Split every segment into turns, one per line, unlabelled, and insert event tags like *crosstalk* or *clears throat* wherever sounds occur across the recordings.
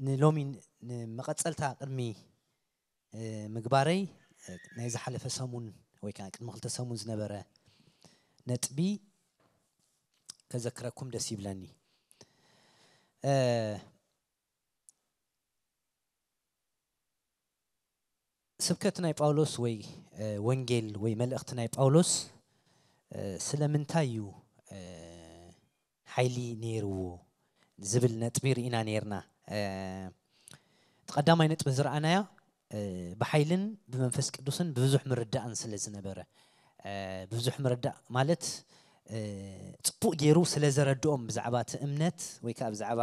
نلومي مقتصلتا قدمي مقباري نايز حلف سامون وي كان مخلطة سامون زنبرة نتبي كذكركم دسي بلاني سبكتنا باولوس وي وانجيل وي ملأختنا باولوس سلامنتايو حيلي نيرو زبل نتبير إنا نيرنا ቀዳማይ ነጥቢ ዝረኣናያ ብሓይልን ብመንፈስ ቅዱስን ብብዙሕ ምርዳእን ስለ ዝነበረ ብብዙሕ ምርዳእ ማለት ፅቡቅ ገይሩ ስለ ዘረድኦም ብዛዕባ እቲ እምነት ወይ ከዓ ብዛዕባ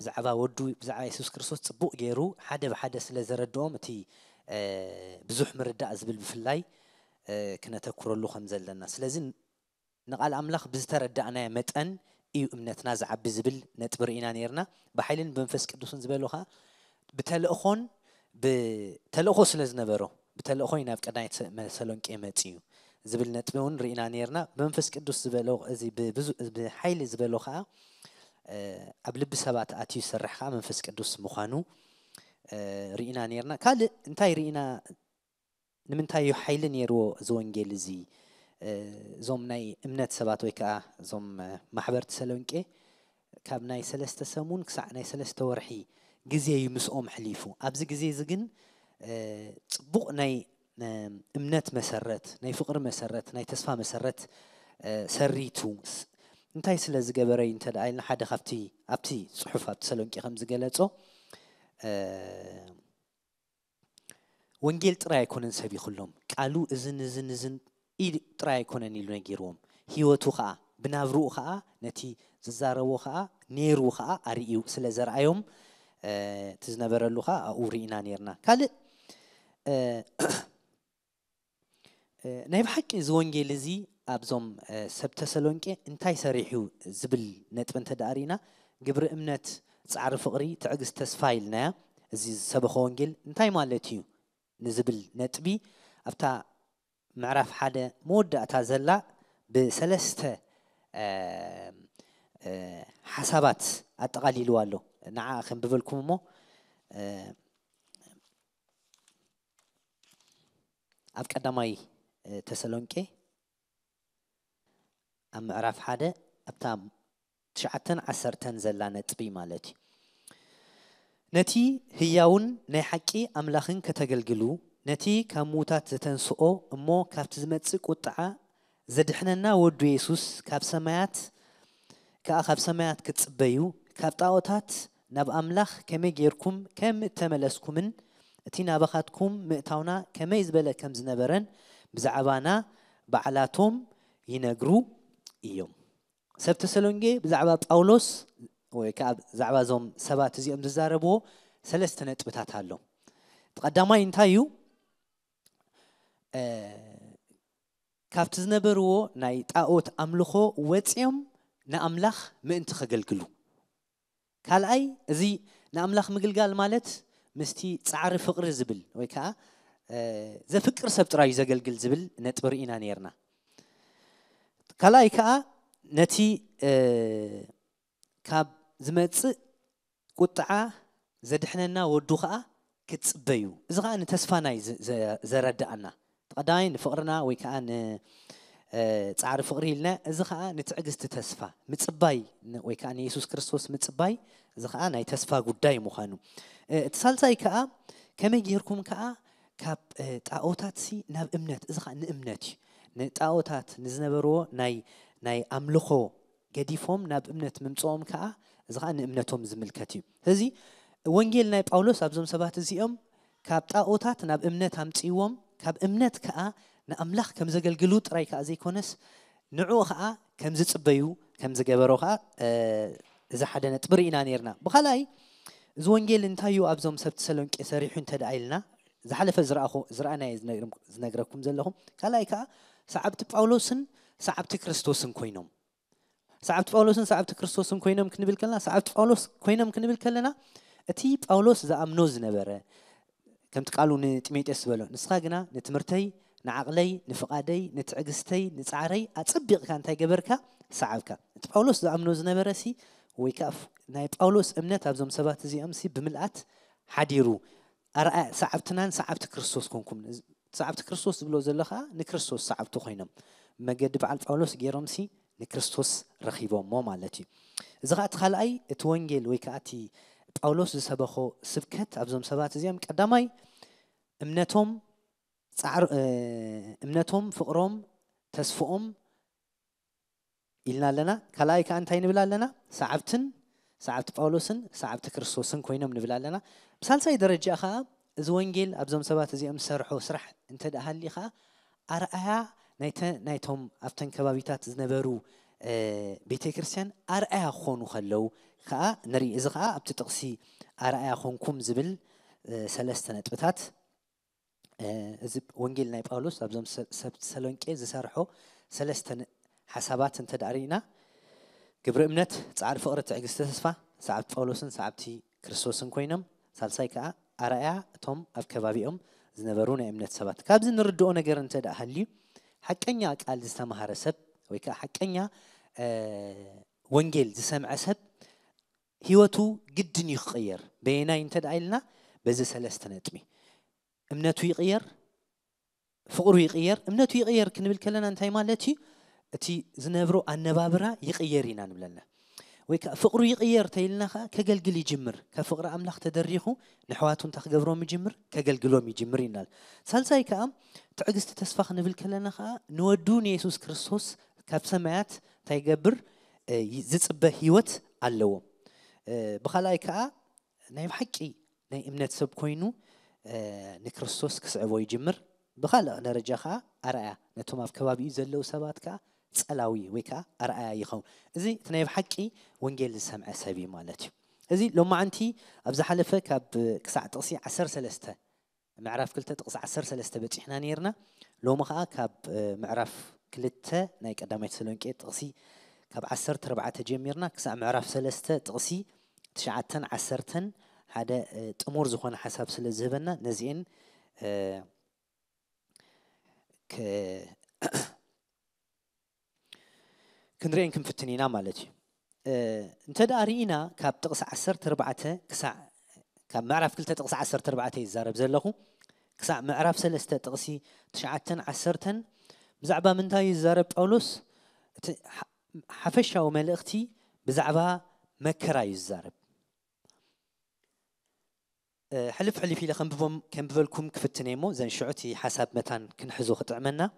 ብዛዕባ ወዱ ብዛዕባ የሱስ ክርስቶስ ፅቡቅ ገይሩ ሓደ ብሓደ ስለ ዘረድኦም እቲ ብዙሕ ምርዳእ ዝብል ብፍላይ ክነተኩረሉ ከም ዘለና ስለዚ ንቓል ኣምላኽ ብዝተረዳእናየ መጠን እዩ እምነትና ዝዓቢ ዝብል ነጥቢ ርኢና ነርና ብሓይልን ብመንፈስ ቅዱስን ዝበሉ ከዓ ብተልእኾን ብተልእኮ ስለ ዝነበሮ ብተልእኮ እዩ ናብ ቀዳይ ተሰሎንቄ መፅ እዩ ዝብል ነጥቢ እውን ርኢና ነርና ብመንፈስ ቅዱስ ዝበሎ እዚ ብሓይሊ ዝበሎ ከዓ ኣብ ልቢ ሰባት ኣትዩ ዝሰርሕ ከዓ መንፈስ ቅዱስ ምዃኑ ርኢና ነርና ካልእ እንታይ ርኢና ንምንታይ እዩ ሓይሊ ነይርዎ እዚ ወንጌል እዚ زوم ناي امنت سبات ويكا زوم محبر تسلونكي كاب ناي سلسته سمون كسع ناي سلسته ورحي غزي يمس ام حليفو ابز غزي زغن طبق ناي امنت مسرت ناي فقر مسرت ناي تسفا مسرت سريتو انتاي سلاز غبري انت داي لحد خفتي ابتي صحف ابتي سلونكي خمز غلصو ونجيل تراي كونن سبي خلهم قالو ازن ازن ازن ኢድ ጥራይ ኣይኮነን ኢሉ ነጊርዎም ሂወቱ ከዓ ብናብርኡ ከዓ ነቲ ዝዛረቦ ከዓ ነይሩ ከዓ ኣርእዩ ስለ ዘረኣዮም እቲ ዝነበረሉ ከዓ ኣብኡ ርኢና ነርና ካልእ ናይ ብሓቂ እዚ ወንጌል እዚ ኣብዞም ሰብ ተሰሎንቄ እንታይ ሰሪሑ ዝብል ነጥቢ እንተዳ ርኢና ግብሪ እምነት ፃዕሪ ፍቕሪ ትዕግዝ ተስፋ ኢልናያ እዚ ዝሰበኸ ወንጌል እንታይ ማለት እዩ ንዝብል ነጥቢ ኣብታ ምዕራፍ ሓደ መወዳእታ ዘላ ብሰለስተ ሓሳባት ኣጠቓሊልዋ ኣሎ ንዓ ከም ብበልኩም እሞ ኣብ ቀዳማይ ተሰሎንቄ ኣብ ምዕራፍ ሓደ ኣብታ ትሽዓተን ዓሰርተን ዘላ ነጥቢ ማለት እዩ ነቲ ህያውን ናይ ሓቂ ኣምላኽን ከተገልግሉ ነቲ ካብ ሙታት ዘተንስኦ እሞ ካብቲ ዝመፅእ ቁጥዓ ዘድሕነና ወዱ የሱስ ካብ ሰማያት ከዓ ካብ ሰማያት ክትፅበዩ ካብ ጣዖታት ናብ ኣምላኽ ከመይ ጌርኩም ከም እተመለስኩምን እቲ ናባኻትኩም ምእታውና ከመይ ዝበለ ከም ዝነበረን ብዛዕባና ባዕላቶም ይነግሩ እዮም ሰብ ተሰሎንጌ ብዛዕባ ጳውሎስ ወይ ከዓ ብዛዕባ እዞም ሰባት እዚኦም ዝዛረብዎ ሰለስተ ነጥብታት ኣሎ ተቐዳማይ እንታይ እዩ ካብቲ ዝነበርዎ ናይ ጣኦት ኣምልኾ ወፂኦም ንኣምላኽ ምእንቲ ከገልግሉ ካልኣይ እዚ ንኣምላኽ ምግልጋል ማለት ምስቲ ፃዕሪ ፍቕሪ ዝብል ወይ ከዓ ዘፍቅር ሰብ ጥራይ እዩ ዘገልግል ዝብል ነጥቢ ርኢና ነርና ካልኣይ ከዓ ነቲ ካብ ዝመፅእ ቁጥዓ ዘድሕነና ወዱ ከዓ ክትፅበ እዩ እዚ ከዓ ንተስፋና እዩ ዘረዳእና قداي نفقرنا ويكان تعرف فقري لنا إذا خاء نتعجز تتسفى متصباي ويكان يسوع كريستوس متصباي إذا خاء نيتسفى قداي مخانو اتصال زي كاء كم يجيركم كاء كاب تعوتات سي نب إمنت إذا خاء نإمنت نتعوتات نزنبرو ناي ناي أملخو جديفهم نب إمنت ممتصوم كاء إذا خاء نإمنتهم زملكتي هذي وانجيل ناي باولوس أبزم سبات زيهم كاب تعوتات نب إمنت هم تيوم ካብ እምነት ከዓ ንኣምላኽ ከም ዘገልግሉ ጥራይ ከዓ ዘይኮነስ ንዕኡ ከዓ ከም ዝፅበዩ ከም ዝገበሮ ከዓ እዚ ሓደ ነጥቢ ርኢና ነርና ብካልኣይ እዚ ወንጌል እንታይ እዩ ኣብዞም ሰብ ተሰሎንቄ ሰሪሑ እንተደኣ ኢልና ዝሓለፈ ዝረኣናየ ዝነግረኩም ዘለኹም ካልኣይ ከዓ ሰዓብቲ ጳውሎስን ሰዓብቲ ክርስቶስን ኮይኖም ሰዓብቲ ጳውሎስን ሰዓብቲ ክርስቶስን ኮይኖም ክንብል ከለና ሰዓብቲ ጳውሎስ ኮይኖም ክንብል ከለና እቲ ጳውሎስ ዝኣምኖ ዝነበረ كم تقالوا نتميت أسبلو نسخاقنا نتمرتي نعقلي نفقادي نتعقستي نتعري أتصبق كان تاي قبركا سعبك تباولوس دو أمنو زنبرسي ويكاف ناي تباولوس أمنات أبزوم سبات زي أمسي بملأت حديرو أرأى سعبتنا سعبت كرسوس كونكم سعبت كرسوس بلوز اللخا نكرسوس سعبتو خينم ما قد بعال تباولوس جيرمسي نكرسوس رخيبو مو مالتي زغات خالأي اتوانجيل ويكاتي ጳውሎስ ዝሰበኮ ስብከት ኣብዞም ሰባት እዚኦም ቀዳማይ እምነቶም እምነቶም ፍቅሮም ተስፍኦም ኢልና ኣለና ካልኣይ ከዓ እንታይ ንብል ኣለና ሰዓብትን ሰዓብቲ ጳውሎስን ሰዓብቲ ክርስቶስን ኮይኖም ንብል ኣለና ብሳልሳይ ደረጃ ከዓ እዚ ወንጌል ኣብዞም ሰባት እዚኦም ዝሰርሖ ስራሕ እንተ ሃሊ ከዓ ኣርኣያ ናይቶም ኣብተን ከባቢታት ዝነበሩ ቤተ ክርስትያን ኣርኣያ ክኾኑ ከለው ከዓ ንርኢ እዚ ከዓ ኣብቲ ጥቕሲ ኣርኣያ ኮንኩም ዝብል ሰለስተ ነጥብታት እዚ ወንጌል ናይ ጳውሎስ ኣብዞም ሰሎንቄ ዝሰርሖ ሰለስተ ሓሳባት እንተዳሪእና ግብሪ እምነት ፃዕሪ ፍቕሪ ትዕግዝቲ ተስፋ ሰዓብቲ ጳውሎስን ሰዓብቲ ክርስቶስን ኮይኖም ሳልሳይ ከዓ ኣርኣያ እቶም ኣብ ከባቢኦም ዝነበሩ ናይ እምነት ሰባት ካብዚ ንርድኦ ነገር እንተ ሃልዩ ሓቀኛ ቃል ዝተምሃረ ሰብ ወይ ከዓ ሓቀኛ ወንጌል ዝሰምዐ ሰብ ህይወቱ ግድን ይቕየር በየናይ እንተ ደኣ ኢልና በዚ ሰለስተ ነጥሚ እምነቱ ይቕየር ፍቕሩ ይቕየር እምነቱ ይቕየር ክንብል ከለና እንታይ ማለት እዩ እቲ ዝነብሮ ኣነባብራ ይቕየር ኢና ንብለና ወይ ከዓ ፍቕሩ ይቕየር እንተኢልና ከዓ ከገልግል ይጅምር ካብ ፍቕሪ ኣምላኽ ተደሪኹ ንሕዋቱ እንታይ ክገብሮም ይጅምር ከገልግሎም ይጅምር ኢና ሳልሳይ ከዓ ትዕግስቲ ተስፋ ክንብል ከለና ከዓ ንወዱ ንየሱስ ክርስቶስ ካብ ሰማያት እንታይ ይገብር ዝፅበ ሂወት ኣለዎም بخلاي كأ نعم حكي نعم إمنة سب كوينو نكرسوس كسعبو يجمر بخلا درجة خا أرأى نتوما في كباب يزلو سبات كأ تسألوي ويكا أرأى يخون زي تنايف حكي ونجيل سمع سبي مالتي زي لو ما عندي أبز حلفة كاب كسعة تقصي عسر سلستة معرف كلتة تقص عسر سلستة بتش إحنا نيرنا لو ما خا كاب معرف كلتة نايك قدامي تسلون كيت تقصي كاب عسرت ربعة جيميرنا كسا معرف سلستة تغسي تشعتن عسرتن هذا تمور زخون حساب سلزهبنا نزين ك كنرين كم فتنينا مالتي انت دارينا كاب تقص عسر تربعته كسع كاب معرف كل تقص عسر تربعته يزارب زلخو كسع معرف سلسته تقصي تشعتن عسرتن بزعبه من تاي يزارب باولوس حفشه وملئختي بزعبها مكرا يزارب حلف حلي في لخن بفم كم بفلكم كفتنيمو زين شعوتي حساب متان كن حزو خطعمنا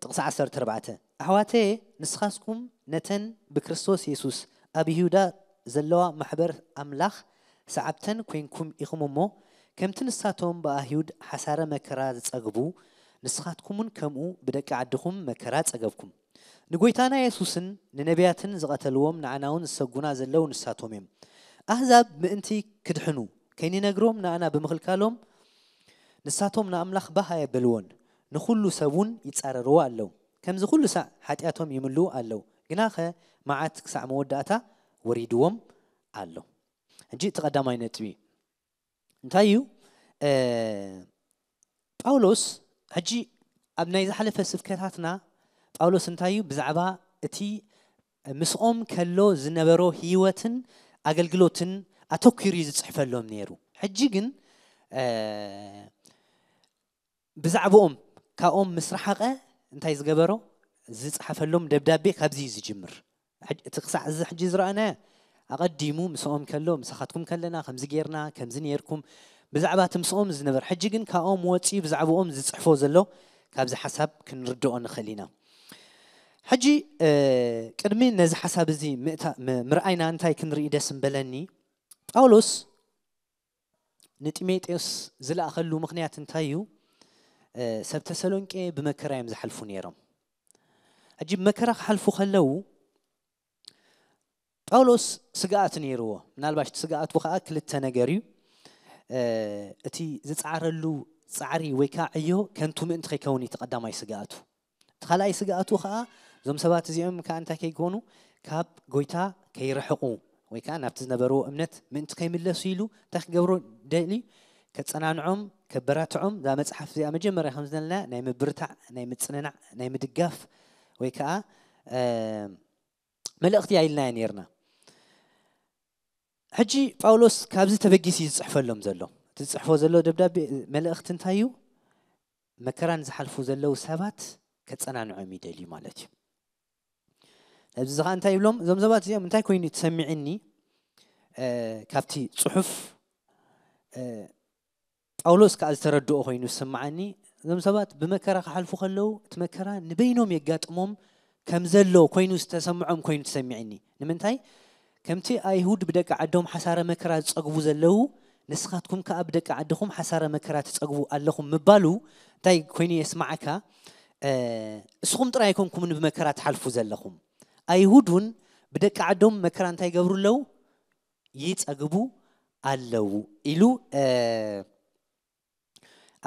تقصى عسر تربعته أحواتي نسخاسكم نتن بكريستوس يسوس أبي هودا زلوا محبر أملاخ سعبتن كوينكم إخمومو كم تنساتهم بأهيود حسارة مكرات أقبو نسخاتكم كمو بدك عدهم مكرات أقبكم ንጎይታና የሱስን ንነቢያትን ዝቐተልዎም ንዓና እውን ዝሰጉና ዘለው ንሳቶም እዮም ኣህዛብ ምእንቲ ክድሕኑ ከይንነግሮም ንኣና ብምኽልካሎም ንሳቶም ንኣምላኽ ባህ የበልዎን ንኩሉ ሰብ እውን ይፃረርዎ ኣለው ከምዚ ኩሉ ሳዕ ሓጢኣቶም ይምልኡ ኣለው ግና ኸ መዓት ክሳዕ መወዳእታ ወሪድዎም ኣሎ እንጂ እቲ ቀዳማይ ነጥቢ እዩ እንታይ እዩ ጳውሎስ ሕጂ ኣብ ናይ ዝሓለፈ ስብከታትና ጳውሎስ እንታይ እዩ ብዛዕባ እቲ ምስኦም ከሎ ዝነበሮ ሂወትን ኣገልግሎትን ኣተኪሩ እዩ ዝፅሕፈሎም ነይሩ ሕጂ ግን ብዛዕባኦም ካብኦም ምስ ረሓቐ እንታይ ዝገበሮ ዝፅሓፈሎም ደብዳቤ ካብዚ እዩ ዝጅምር እቲ ክሳዕ እዚ ሕጂ ዝረአናየ ኣቐዲሙ ምስኦም ከሎ ምሳኻትኩም ከለና ከምዚ ጌርና ከምዚ ነርኩም ብዛዕባ እቲ ምስኦም ዝነበር ሕጂ ግን ካብኦም ወፂኡ ብዛዕባኦም ዝፅሕፎ ዘሎ ካብዚ ሓሳብ ክንርድኦ ንኽእል ኢና ሕጂ ቅድሚ ነዚ ሓሳብ እዚ ምርኣይና እንታይ ክንርኢ ደስ ንበለኒ ጳውሎስ ንጢሞቴዎስ ዝለኣኸሉ ምክንያት እንታይ እዩ ሰብ ተሰሎንቄ ብመከራ እዮም ዝሓልፉ ነይሮም ሕጂ ብመከራ ክሓልፉ ከለዉ ጳውሎስ ስጋኣት ነይርዎ ምናልባሽ ስጋኣቱ ከዓ ክልተ ነገር እዩ እቲ ዝፃዕረሉ ፃዕሪ ወይ ከዓ ዕዮ ከንቱ ምእንቲ ከይከውን እዩ ተቐዳማይ ስጋኣቱ እቲ ካልኣይ ስጋኣቱ ከዓ እዞም ሰባት እዚኦም ከዓ እንታይ ከይኮኑ ካብ ጎይታ ከይርሕቑ ወይ ከዓ ናብቲ ዝነበርዎ እምነት ምእንቲ ከይምለሱ ኢሉ እንታይ ክገብሩ ደልዩ ከፀናንዖም ከበራትዖም እዛ መፅሓፍ እዚኣ መጀመርያ ከም ዘለና ናይ ምብርታዕ ናይ ምፅንናዕ ናይ ምድጋፍ ወይ ከዓ መልእኽቲ ያይልናያ ነርና ሕጂ ጳውሎስ ካብዚ ተበጊስ እዩ ዝፅሕፈሎም ዘሎ እቲ ዝፅሕፎ ዘሎ ደብዳቤ መልእኽቲ እንታይ እዩ መከራን ዝሓልፉ ዘለው ሰባት ከፀናንዖም ይደልዩ ማለት እዩ እዚ ከዓ እንታይ ይብሎም እዞም ሰባት እዚኦም እንታይ ኮይኑ ትሰሚዕኒ ካብቲ ፅሑፍ ጳውሎስ ከዓ ዝተረድኦ ኮይኑ ዝስምዓኒ እዞም ሰባት ብመከራ ክሓልፉ ከለዉ እቲ መከራ ንበይኖም የጋጥሞም ከም ዘሎ ኮይኑ ዝተሰምዖም ኮይኑ ትሰሚዕኒ ንምንታይ ከምቲ ኣይሁድ ብደቂ ዓዶም ሓሳረ መከራ ዝፀግቡ ዘለው ንስኻትኩም ከዓ ብደቂ ዓድኹም ሓሳረ መከራ ትፀግቡ ኣለኹም ምባሉ እንታይ ኮይኑ የስማዓካ እስኹም ጥራይ ኣይኮንኩምን ብመከራ ትሓልፉ ዘለኹም አይሁድ ውን ብደቂ ዓዶም መከራ እንታይ ገብሩ ኣለው ይፀግቡ ኣለው ኢሉ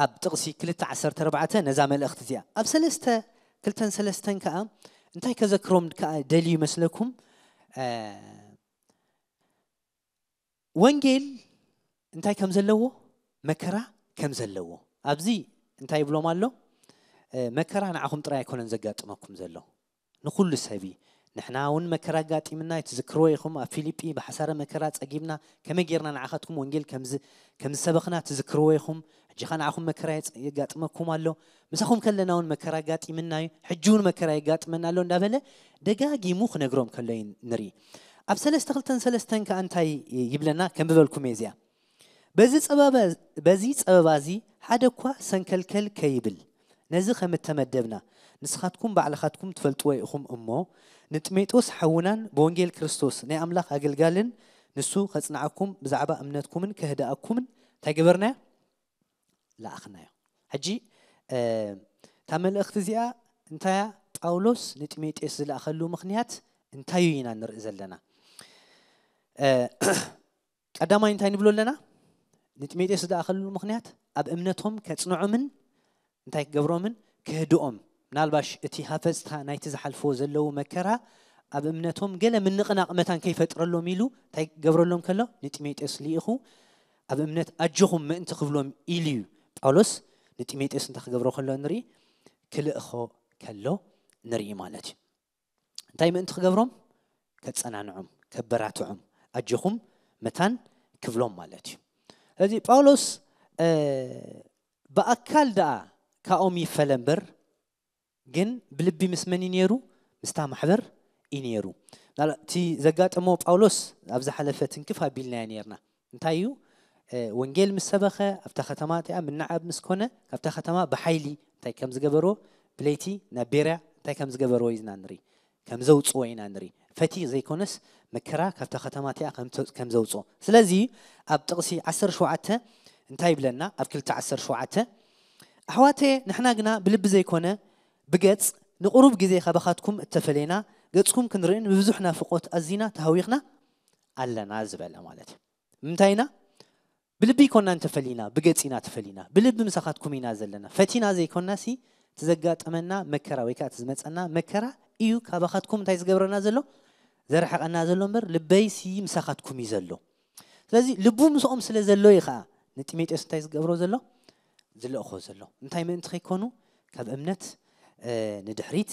ኣብ ጥቕሲ 214 ነዛ መልእኽቲ እዚኣ ኣብ ሰለስተ ክልተን ሰለስተን ከዓ እንታይ ከዘክሮም ከዓ ደልዩ ይመስለኩም ወንጌል እንታይ ከም ዘለዎ መከራ ከም ዘለዎ ኣብዚ እንታይ ይብሎም ኣሎ መከራ ንዓኹም ጥራይ ኣይኮነን ዘጋጥመኩም ዘሎ ንኩሉ ሰብ እዩ ንሕና እውን መከራ ኣጋጢምና ይትዝክርዎ ኢኹም ኣብ ፊልጲ ብሓሳረ መከራ ፀጊብና ከመይ ጌርና ንዓኻትኩም ወንጌል ከምዝሰበኽና ትዝክርዎ ኢኹም ሕጂ ኸ ንዓኹም መከራ የጋጥመኩም ኣሎ ምሳኹም ከለና እውን መከራ ጋጢምና እዩ ሕጂ እውን መከራ የጋጥመና ኣሎ እንዳበለ ደጋጊሙ ክነግሮም ከሎ ዩ ንርኢ ኣብ ሰለስተ ክልተን ሰለስተን ከዓ እንታይ ይብለና ከም ብበልኩም እየ እዚያ በዚ ፀበባ እዚ ሓደ እኳ ሰንከልከል ከይብል ነዚ ከም እተመደብና ንስኻትኩም ባዕልኻትኩም ትፈልጥዎ ኢኹም እሞ نتميتوس حونان بونجيل كريستوس ني أملاك أجل نسو خصنعكم بزعبة أمنتكم كهداءكم تجبرنا لا أخنا هجي أه تعمل اختزياء انت يا اولوس نتميت اسل اخلو مخنيات انت يينا نرز لنا قدام انت نبلو لنا نتميت اسل اخلو مخنيات اب امنتهم كتصنعو من انت يكبرو من كهدؤم ምናልባሽ እቲ ሃፈዝታ ናይቲ ዝሓልፎ ዘለው መከራ ኣብ እምነቶም ገለ ምንቕናቕ መታን ከይፈጥረሎም ኢሉ እንታይ ገብረሎም ከሎ ንጢሞቴዎስ ልኢኹ ኣብ እምነት ኣጆኹም ምእንቲ ክብሎም ኢሉ እዩ ጳውሎስ ንጢሞቴዎስ እንታይ ክገብሮ ከሎ ንርኢ ክልእኾ ከሎ ንርኢ ማለት እዩ እንታይ ምእንቲ ክገብሮም ከፀናንዑም ከበራትዑም ኣጆኹም መታን ክብሎም ማለት እዩ ስለዚ ጳውሎስ ብኣካል ደኣ ካብኦም ይፈለ እምበር ግን ብልቢ ምስ መን እዩ ነይሩ ምስታ ማሕበር እዩ ነይሩ እቲ ዘጋጠሞ ጳውሎስ ኣብ ዝሓለፈ ትንክፍ ኣቢልናዮ ነርና እንታይ እዩ ወንጌል ምስ ሰበኸ ኣብታ ከተማ እቲኣ ምናዓብ ምስ ኮነ ካብታ ከተማ ብሓይሊ እንታይ ከም ዝገበሮ ብለይቲ ናብ ቤርያ እንታይ ከም ዝገበርዎ እዩ ና ንርኢ ከም ዘውፅዎ ኢና ንርኢ ፈቲ ዘይኮነስ መከራ ካብታ ከተማ እቲኣ ከም ዘውፅኦ ስለዚ ኣብ ጥቕሲ 17 እንታይ ይብለና ኣብ 217 ኣሕዋተ ንሕና ግና ብልቢ ዘይኮነ ብገጽ ንቑሩብ ግዜ ካባኻትኩም እተፈለየና ገጽኩም ክንርእን ብብዙሕ ናፍቆት ኣዚና ተሃዊኽና ኣለና ዝበለ ማለት እዩ ምንታይ ኢና ብልቢ ይኮና እንተፈሊና ብገጽ ኢና ተፈሊና ብልቢ ምሳኻትኩም ኢና ዘለና ፈቲና ዘይኮና ሲ ትዘጋጠመና መከራ ወይ ከዓ ትዝመፀና መከራ እዩ ካባኻትኩም እንታይ ዝገብረና ዘሎ ዘረሓቐና ዘሎ እምበር ልበይሲ ምሳኻትኩም እዩ ዘሎ ስለዚ ልቡ ምስኦም ስለ ዘሎ እዩ ከዓ ንጢሞቴዎስ እንታይ ዝገብሮ ዘሎ ዝለእኾ ዘሎ እንታይ ምእንቲ ከይኮኑ ካብ እምነት آه، ندحريت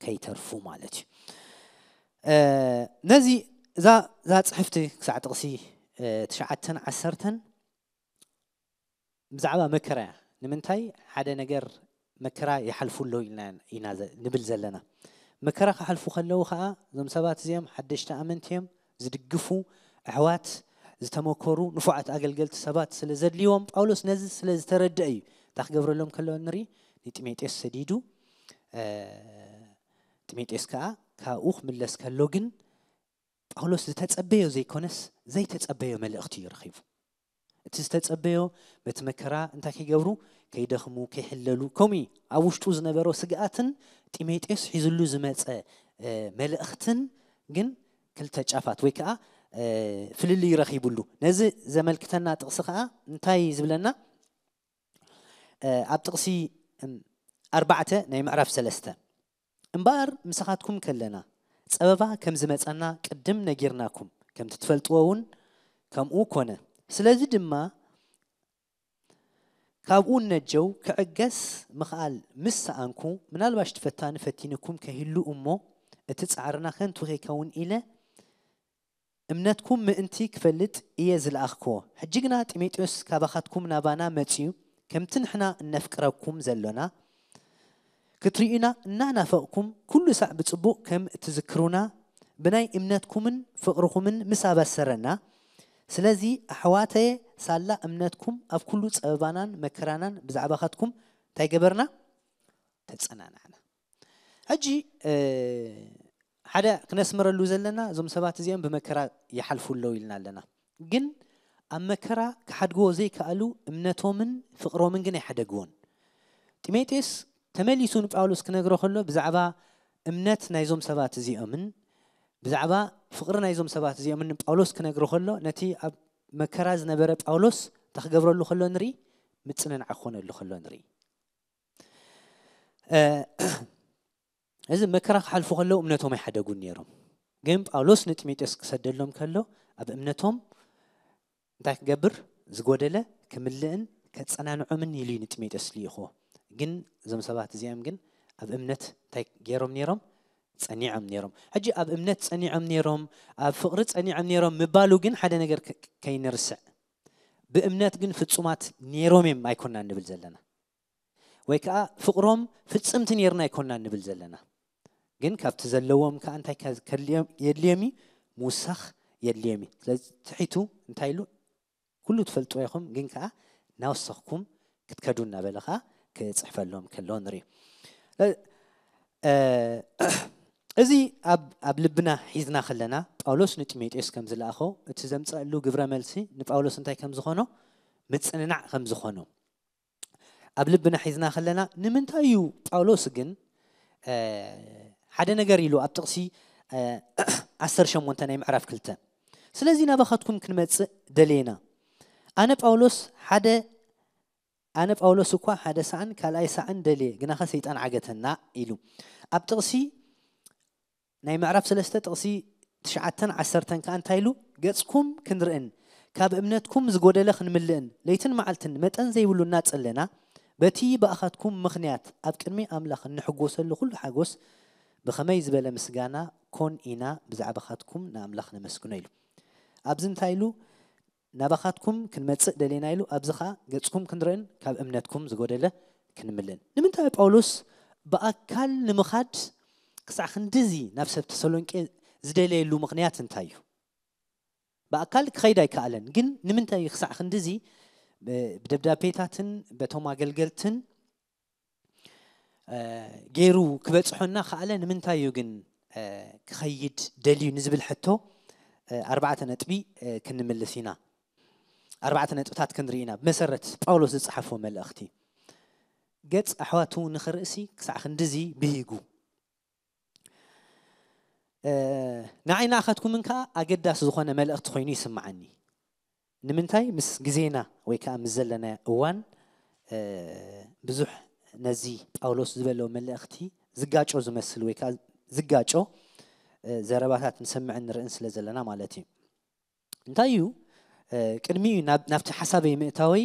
كيترفو مالت آه، نزي زا ذا صحفتي ساعة تغسي آه، تشعتن عسرتن بزعبا مكرا نمنتاي حدا نجر مكرا يحلفو له إنا نبل زلنا مكرا حلفو خلوه خا زم سبات زيم حدش تأمنتيم زدقفو أحوات زتموكورو نفعت أقل قلت سبات سلزد ليوم أولوس نزل سلز تردأي تخ قبر كلهم نري نتميتس سديدو تميتس كا كا اوخ من لسكا لوغن باولوس تتس ابيو زي كونس زي تتس ابيو مال اختي رخيف تتس تتس ابيو بتمكرا انت كي غورو كي دخمو كي حللو كومي اوش توز سجاتن سقاتن تميتس حيزلو زمات مال اختن جن كل تشافات ويكا في اللي رخي بلو نزي زملكتنا تقصي خاء نتاي زبلنا أبتقصي ኣርባዕተ ናይ ምዕራፍ ሰለስተ እምበር ምስኻትኩም ከለና ፀበባ ከም ዝመፀና ቅድም ነጊርናኩም ከምቲ ትፈልጥዎ እውን ከምኡ ኮነ ስለዚ ድማ ካብኡ ነጀው ክዕገስ ምኽኣል ምስ ሰኣንኩ ምናልባሽ ትፈታኒ ፈቲንኩም ከህሉ እሞ እቲ ፃዕርና ከንትወኺካ እውን ኢለ እምነትኩም ምእንቲ ክፈልጥ እየ ዝለኣኽክዎ ሕጂ ግና ጢሞቴዎስ ካባኻትኩም ናባና መፅዩ ከምቲ ንሕና እነፍቅረኩም ዘለና ክትርዩና እናናፈቕኩም ኩሉ ሳዕ ብፅቡቕ ከም እትዝክሩና ብናይ እምነትኩምን ፍቕርኩምን ምስ ኣበሰረና ስለዚ ኣሕዋተየ ሳላ እምነትኩም ኣብ ኩሉ ፀበባናን መከራናን ብዛዕባኻትኩም እንታይ ገበርና ተፀናናዕና ሕጂ ሓደ ክነስምረሉ ዘለና እዞም ሰባት እዚኦም ብመከራ ይሓልፉ ኣለው ኢልና ኣለና ግን ኣብ መከራ ክሓድግዎ ዘይከኣሉ እምነቶምን ፍቕሮምን ግን ኣይሓደግዎን ጢሞቴዎስ ተመሊሱ ንጳውሎስ ክነግሮ ከሎ ብዛዕባ እምነት ናይዞም ሰባት እዚኦምን ብዛዕባ ፍቕሪ ናይዞም ሰባት እዚኦምን ንጳውሎስ ክነግሮ ከሎ ነቲ ኣብ መከራ ዝነበረ ጳውሎስ እንታይ ክገብረሉ ከሎ ንርኢ ምፅንናዕ ክኾነሉ ከሎ ንርኢ እዚ መከራ ክሓልፉ ከለዉ እምነቶም ኣይሓደጉን ነይሮም ግን ጳውሎስ ንጢሞቴዎስ ክሰደሎም ከሎ ኣብ እምነቶም እንታይ ክገብር ዝጎደለ ክምልእን ከፀናንዖምን ኢሉ እዩ ንጢሞቴዎስ ልኢኽዎ ግን እዞም ሰባት እዚኦም ግን ኣብ እምነት እንታይ ገይሮም ነይሮም ፀኒዖም ነይሮም ሕጂ ኣብ እምነት ፀኒዖም ነይሮም ኣብ ፍቕሪ ፀኒዖም ነይሮም ምባሉ ግን ሓደ ነገር ከይንርስዕ ብእምነት ግን ፍፁማት ነይሮም እዮም ኣይኮንና ንብል ዘለና ወይ ከዓ ፍቕሮም ፍፅምቲ ነርና ኣይኮንና ንብል ዘለና ግን ካብቲ ዘለዎም ከዓ እንታይ የድልዮም እዩ ምውሳኽ የድልዮም እዩ ስለዚ ትሒቱ እንታይ ኢሉ ኩሉ ትፈልጥዎ ኢኹም ግን ከዓ ናወሰኽኩም ክትከዱ እናበለ ከዓ ክፅሕፈሎም ከሎ ንሪኢ እዚ ኣብ ልብና ሒዝና ከለና ጳውሎስ ንጢሞቴዎስ ከም ዝለኣኾ እቲ ዘምፅአሉ ግብረ መልሲ ንጳውሎስ እንታይ ከም ዝኾኖ ምፅንናዕ ከም ዝኾኖ ኣብ ልብና ሒዝና ከለና ንምንታይ እዩ ጳውሎስ ግን ሓደ ነገር ኢሉ ኣብ ጥቕሲ 18 ናይ ምዕራፍ ክልተ ስለዚ ናባኻትኩም ክንመፅእ ደልየና ኣነ ጳውሎስ ሓደ ኣነ ጳውሎስ እኳ ሓደ ሰዓን ካልኣይ ሰዓን ደልየ ግናኸ ሰይጣን ዓገተና ኢሉ ኣብ ጥቕሲ ናይ ምዕራፍ ሰለስተ ጥቕሲ ትሽዓተን ዓሰርተን ከዓ እንታይ ኢሉ ገጽኩም ክንርእን ካብ እምነትኩም ዝጎደለ ክንምልእን ለይትን መዓልትን መጠን ዘይብሉና ጽለና በቲ ብኣኻትኩም ምኽንያት ኣብ ቅድሚ ኣምላኽ እንሕጎሰሉ ኩሉ ሓጎስ ብኸመይ ዝበለ ምስጋና ኮን ኢና ብዛዕባኻትኩም ንኣምላኽ ነመስግኖ ኢሉ ኣብዚ እንታይ ኢሉ ናባኻትኩም ክንመፅእ ደሌና ኢሉ ኣብዚ ከዓ ገፅኩም ክንርአን ካብ እምነትኩም ዝጎደለ ክንምልን ንምንታይ ጳውሎስ ብኣካል ንምኻድ ክሳዕ ክንዲዚ ናብ ሰብ ተሰሎንቄ ዝደለየሉ ምክንያት እንታይ እዩ ብኣካል ክኸይድ ኣይከኣለን ግን ንምንታይ እዩ ክሳዕ ክንዲዚ ብደብዳቤታትን በቶም ኣገልገልትን ገይሩ ክበፅሖና ከኣለ ንምንታይ እዩ ግን ክኸይድ ደልዩ ንዝብል ሕቶ ኣርባዕተ ነጥቢ ክንምልስ ኢና ኣርባዕተ ነጥብታት ክንርኢ ኢና ብመሰረት ጳውሎስ ዝፀሓፎ መልእኽቲ ገፅ ኣሕዋቱ ንኽርእሲ ክሳዕ ክንዲዚ ብሂጉ ንዓይና ኣኻትኩምን ከዓ ኣገዳሲ ዝኾነ መልእኽቲ ኮይኑ ይስምዓኒ ንምንታይ ምስ ግዜና ወይ ከዓ ምስ ዘለና እዋን ብዙሕ ነዚ ጳውሎስ ዝበሎ መልእኽቲ ዝጋጮ ዝመስል ወይ ከዓ ዝጋጮ ዘረባታት ንሰምዕን ንርእን ስለ ዘለና ማለት እዩ እንታይ እዩ ቅድሚኡ ናብቲ ሓሳበይ ምእታወይ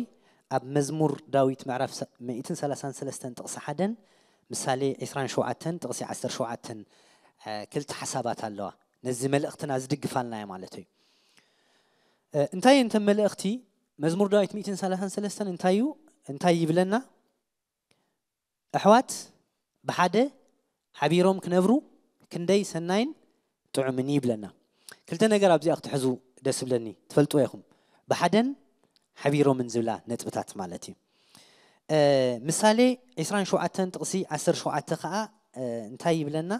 ኣብ መዝሙር ዳዊት ምዕራፍ 133 ጥቕሲ 1 ምሳሌ 27 ጥቕሲ 17 ክልቲ ሓሳባት ኣለዋ ነዚ መልእኽትና ዝድግፋልና እያ ማለት እዩ እንታይ እንተን መልእኽቲ መዝሙር ዳዊት 133 እንታይ እዩ እንታይ ይብለና ኣሕዋት ብሓደ ሓቢሮም ክነብሩ ክንደይ ሰናይን ጥዑምን ይብለና ክልተ ነገር ኣብዚኣ ክትሕዙ ደስ ይብለኒ ትፈልጥዎ ኢኹም ብሓደን ሓቢሮም ዝብላ ነጥብታት ማለት እዩ ምሳሌ 27 ጥቕሲ 17 ከዓ እንታይ ይብለና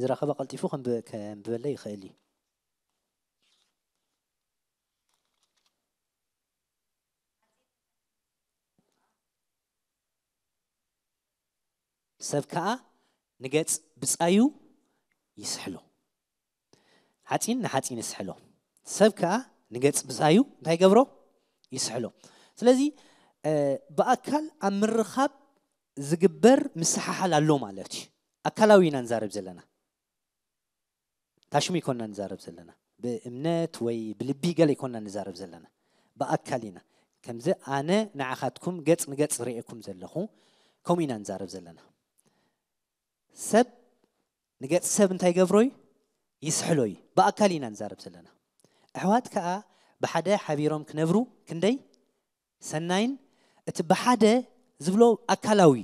ዝረኸበ ቀልጢፉ ከንብበለ ይኽእል እዩ ሰብ ከዓ ንገጽ ብጻዩ ይስሕሎ ሓፂን ንሓፂን ይስሕሎ ሰብ ከዓ ንገፅ ብዛዩ እንታይ ገብሮ ይስሕሎ ስለዚ ብኣካል ኣብ ምርኻብ ዝግበር ምስሓሓል ኣሎ ማለት እዩ ኣካላዊ ኢና ንዛረብ ዘለና ታሽሙ ይኮንና ንዛረብ ዘለና ብእምነት ወይ ብልቢ ገለ ይኮንና ንዛረብ ዘለና ብኣካል ኢና ከምዚ ኣነ ንዓኻትኩም ገፅ ንገፅ ርእየኩም ዘለኹ ከምኡ ኢና ንዛረብ ዘለና ሰብ ንገፅ ሰብ እንታይ ገብሮ እዩ ይስሕሎ እዩ ብኣካል ኢና ንዛረብ ዘለና ኣሕዋት ከዓ ብሓደ ሓቢሮም ክነብሩ ክንደይ ሰናይን እቲ ብሓደ ዝብሎ ኣካላዊ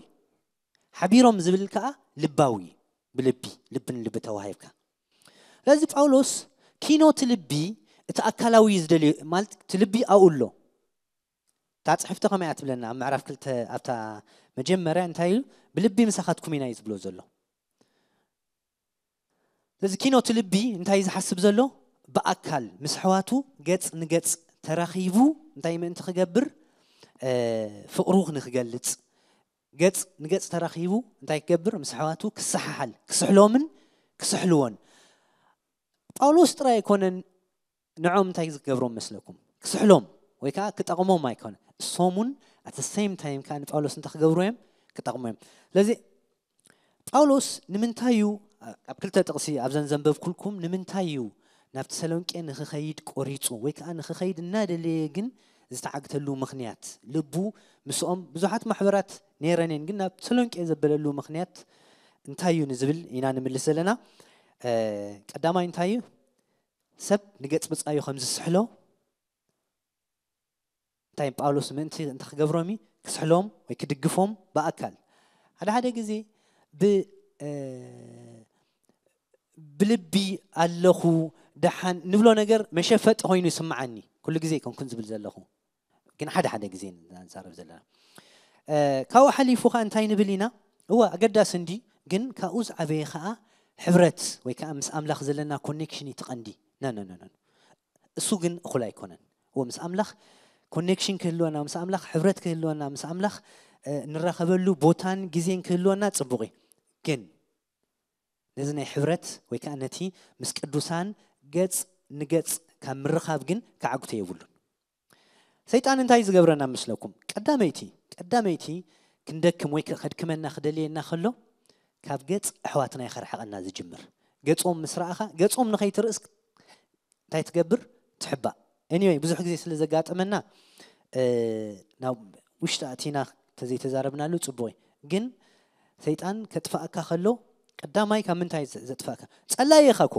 ሓቢሮም ዝብል ከዓ ልባዊ ብልቢ ልብን ልቢ ተዋሂብካ ስለዚ ጳውሎስ ኪኖት ልቢ እቲ ኣካላዊ ዝደልዩ ማለት እቲ ልቢ ኣብኡ ኣሎ እታ ፅሕፍቶ ከመይ እያ ትብለና ኣብ ምዕራፍ ክልተ ኣብታ መጀመርያ እንታይ ኢሉ ብልቢ ምሳኻትኩም ኢና እዩ ዝብሎ ዘሎ ስለዚ ኪኖ እቲ ልቢ እንታይ ዝሓስብ ዘሎ ብኣካል ምስ ኣሕዋቱ ገፅ ንገፅ ተራኺቡ እንታይ ምእንቲ ክገብር ፍቕሩ ንክገልፅ ገፅ ንገፅ ተራኺቡ እንታይ ክገብር ምስ ኣሕዋቱ ክሰሓሓል ክስሕሎምን ክስሕልዎን ጳውሎስ ጥራይ ኣይኮነን ንዖም እንታይ ዝገብሮም መስለኩም ክስሕሎም ወይ ከዓ ክጠቕሞም ኣይኮነ እሶም እውን ኣት ሰም ታይም ከዓ ንጳውሎስ እንታይ ክገብሩ እዮም ክጠቕሞ እዮም ስለዚ ጳውሎስ ንምንታይ እዩ ኣብ ክልተ ጥቕሲ ኣብዘን ዘንበብ ኩልኩም ንምንታይ እዩ نفت سلونكي نخخيد قريتو ويك أنا خخيد النادى ليجن زتعقتلو مخنيات لبو مسوم بزحات محورات نيرانين قلنا نفت سلونكي إذا بللو مخنيات انتايو نزبل إن أنا ملسة قدام أه انتايو سب نجت بس أيو خمسة سحلو تايم باولوس منتي انت خجبرومي كسحلوم ويكدقفهم بأكل على هذا جزي ب أه بلبي اللهو ደሓን ንብሎ ነገር መሸፈጥ ኮይኑ ይስምዓኒ ኩሉ ግዜ ይኮንኩን ዝብል ዘለኹ ግን ሓደ ሓደ ግዜ ንዛንዛረብ ዘለና ካብኡ ሓሊፉ ከዓ እንታይ ንብል ኢና እዋ ኣገዳሲ እንዲ ግን ካብኡ ዝዓበየ ከዓ ሕብረት ወይ ከዓ ምስ ኣምላኽ ዘለና ኮኔክሽን እዩ ትቐንዲ ነነነነ እሱ ግን እኹል ኣይኮነን ወ ምስ ኣምላኽ ኮኔክሽን ክህልወና ምስ ኣምላኽ ሕብረት ክህልወና ምስ ኣምላኽ ንረኸበሉ ቦታን ግዜን ክህልወና ፅቡቕ እዩ ግን ነዚ ናይ ሕብረት ወይ ከዓ ነቲ ምስ ቅዱሳን ገጽ ንገጽ ካብ ምርኻብ ግን ክዓግቶ የብሉን ሰይጣን እንታይ ዝገብረና ምስለኩም ቀዳመይቲ ቀዳመይቲ ክንደክም ወይ ከድክመና ክደልየና ከሎ ካብ ገጽ ኣሕዋትና ይኸርሐቐና ዝጅምር ገጾም ምስ ረኣኻ ገጾም ንኸይትርእስ እንታይ ትገብር ትሕባእ ኤኒወይ ብዙሕ ግዜ ስለ ዘጋጥመና ናብ ውሽጢ ኣቲና ተዘይተዛረብናሉ ፅቡቅ ግን ሰይጣን ከጥፋእካ ከሎ ቀዳማይ ካብ ምንታይ ዘጥፋእካ ፀላየኻ ኮ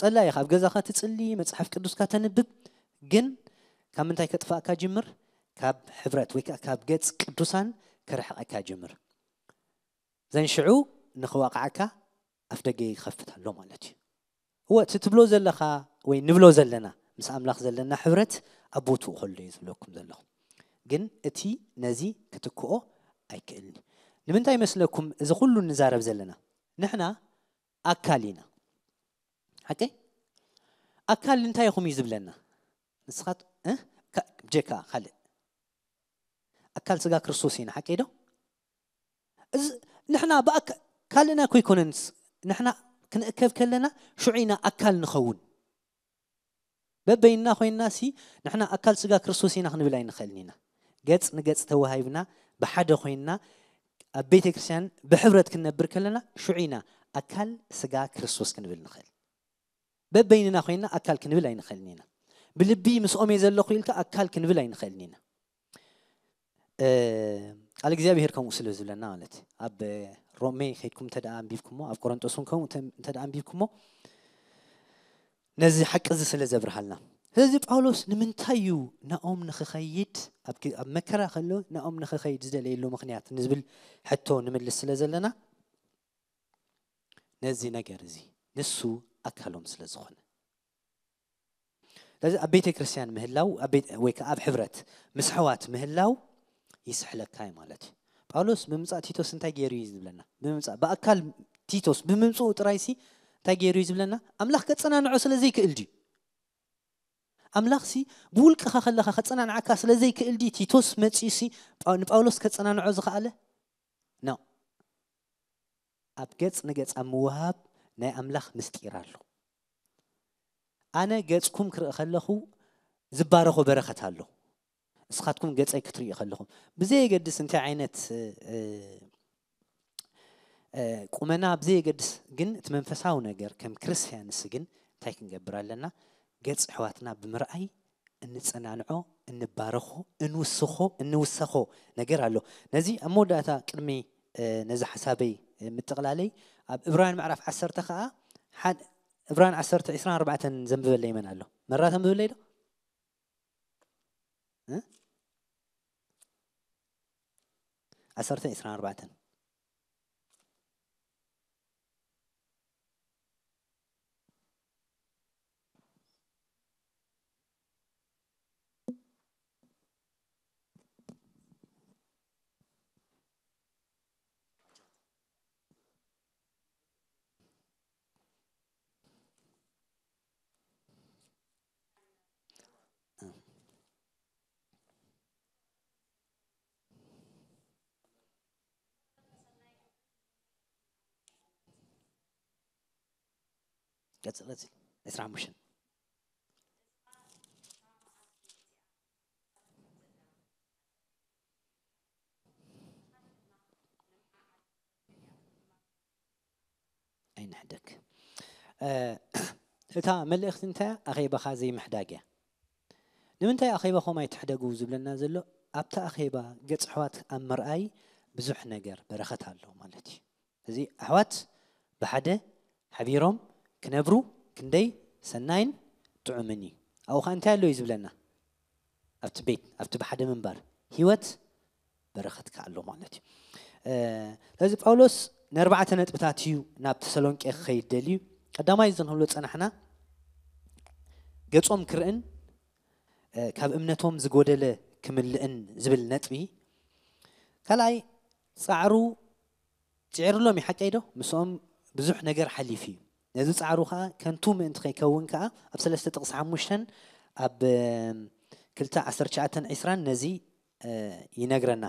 ጸላይ ካብ ገዛኻ ትፅሊ መፅሓፍ ቅዱስካ ተንብብ ግን ካብ ምንታይ ከጥፋእካ ጅምር ካብ ሕብረት ወይ ከዓ ካብ ገፅ ቅዱሳን ክርሕቐካ ጅምር ዘንሽዑ ንኽዋቕዓካ ኣፍ ደገ ይከፍት ኣሎ ማለት እዩ እወ እቲ ትብሎ ዘለኻ ወይ ንብሎ ዘለና ምስ ኣምላኽ ዘለና ሕብረት ኣብ ቦትኡ ከሎ እዩ ዝብለኩም ዘለኹ ግን እቲ ነዚ ክትክኦ ኣይክእልኒ ንምንታይ ይመስለኩም እዚ ኩሉ ንዛረብ ዘለና ንሕና ኣካል ኢና هاتي أكال نتايا خميز بلنا نسخات أه؟ جيكا خالي أكال سقا كرسوسين هاتي دو إز نحنا بأك كالنا كوي كوننس نحنا كنأكف كلنا شعينا أكال نخون ببيننا خوين ناسي نحنا أكل سقا كرسوسين أخن بلاي نخلنينا جاتس نجاتس توهايبنا بحد خوينا بيت كريستيان بحفرة كنا بركلنا شعينا أكل سجا كريستوس كنا بالنخل በበይንና ኮይንና ኣካል ክንብል ኣይንኽእልን ኢና ብልቢ ምስኦም እየ ዘለኹ ኢልካ ኣካል ክንብል ኣይንኽእልን ኢና ቃል እግዚኣብሔር ከምኡ ስለ ዝብለና ማለት እዩ ኣብ ሮሜ ከይድኩም እንተ ደኣ ኣንቢብኩሞ ኣብ ቆሮንጦስ እውን ከምኡ እንተ ደኣ ኣንቢብኩሞ ነዚ ሓቂ እዚ ስለ ዘብርሃልና ስለዚ ጳውሎስ ንምንታይ እዩ ናኦም ንክኸይድ ኣብ መከራ ከሎ ናኦም ንክኸይድ ዝደለየሉ ምክንያት ንዝብል ሕቶ ንምልስ ስለ ዘለና ነዚ ነገር እዚ ንሱ ኣካሎም ስለ ዝኾነ ስለዚ ኣብ ቤተ ክርስትያን ምህላው ወይ ከዓ ኣብ ሕብረት ምስ ኣሕዋት ምህላው ይስሕለካ እዩ ማለት እዩ ጳውሎስ ብምምፃእ ቲቶስ እንታይ ገይሩ እዩ ዝብለና ብምምፃእ ብኣካል ቲቶስ ብምምፅኡ ጥራይሲ እንታይ ገይሩ እዩ ዝብለና ኣምላኽ ከፀናንዖ ስለ ዘይክእል ድዩ ኣምላኽ ሲ ብውልቅኻ ከለኻ ከፀናንዓካ ስለ ዘይክእል ዲ ቲቶስ መፂኡ ሲ ንጳውሎስ ከፀናንዖ ዝኸኣለ ኖ ኣብ ገፅ ንገፅ ኣብ ምውሃብ ናይ ኣምላኽ ምስጢር ኣሎ ኣነ ገፅኩም ክርኢ ከለኹ ዝባረኾ በረኸት ኣለኹ ንስኻትኩም ገፀይ ክትሪኢ ከለኹም ብዘየገድስ እንታይ ዓይነት ቁመና ብዘየገድስ ግን እቲ መንፈሳዊ ነገር ከም ክርስትያንስ ግን እንታይ ክንገብር ኣለና ገፅ ኣሕዋትና ብምርኣይ እንፀናንዖ እንባረኾ እንውስኾ እንውሰኾ ነገር ኣሎ ነዚ ኣብ መወዳእታ ቅድሚ ነዚ ሓሳበይ متقلالي إبراهيم معرف عسرت خاء حد إبراهيم عسرت إسران أربعة زنب اللي من له مرة زنب اللي له عسرت إسران أربعة let's let's let's run motion. أين عندك؟ أه، *clears throat* تا ملئخت أنت أخي بخا زي محداقة نمنتي أخي بخو ما يتحدق وزب لنا زلو أبتا أخي با قد حوات أمر أي بزوح نقر برخت هالو مالتي زي حوات بحدة حبيرهم ክነብሩ ክንደይ ሰናይን ጥዑምን እዩ ኣብኡ ከዓ እንታይ ኣለዎ እዩ ዝብለና ኣብቲ ቤት ኣብቲ ብሓደ ምንባር ሂወት በረኸትካ ኣሎ ማለት እዩ ስለዚ ጳውሎስ ንኣርባዕተ ነጥብታት እዩ ናብ ተሰሎንቄ ክኸይድ ደልዩ ቀዳማይ ዝንህብሎ ፀናሕና ገጾም ክርእን ካብ እምነቶም ዝጎደለ ክምልእን ዝብል ነጥቢ ካልኣይ ፃዕሩ ፅዕርሎም እዩ ሓቀይ ዶ ምስኦም ብዙሕ ነገር ሓሊፍ እዩ ነዚ ፃዕሩ ከዓ ከንቱ ምእንቲ ከይከውን ከዓ ኣብ 3 ጥቕስ 5 ኣብ 219 20 ነዚ ይነግረና